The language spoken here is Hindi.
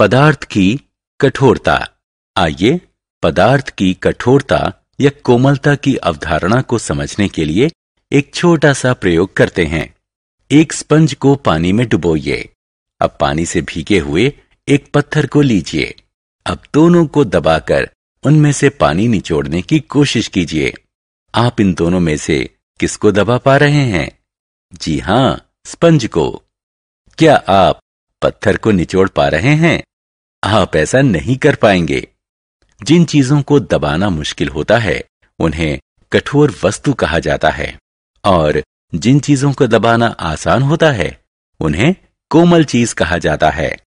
पदार्थ की कठोरता आइए पदार्थ की कठोरता या कोमलता की अवधारणा को समझने के लिए एक छोटा सा प्रयोग करते हैं एक स्पंज को पानी में डुबोइए अब पानी से भीगे हुए एक पत्थर को लीजिए अब दोनों को दबाकर उनमें से पानी निचोड़ने की कोशिश कीजिए आप इन दोनों में से किसको दबा पा रहे हैं जी हां स्पंज को क्या आप पत्थर को निचोड़ पा रहे हैं आप ऐसा नहीं कर पाएंगे जिन चीजों को दबाना मुश्किल होता है उन्हें कठोर वस्तु कहा जाता है और जिन चीजों को दबाना आसान होता है उन्हें कोमल चीज कहा जाता है